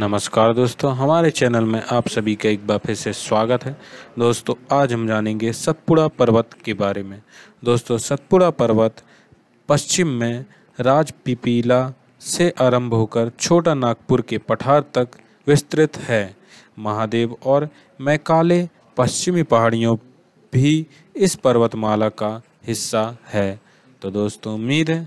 नमस्कार दोस्तों हमारे चैनल में आप सभी का एक बार फिर से स्वागत है दोस्तों आज हम जानेंगे सतपुड़ा पर्वत के बारे में दोस्तों सतपुड़ा पर्वत पश्चिम में राजपीपीला से आरंभ होकर छोटा नागपुर के पठार तक विस्तृत है महादेव और मैकाले पश्चिमी पहाड़ियों भी इस पर्वतमाला का हिस्सा है तो दोस्तों उम्मीद है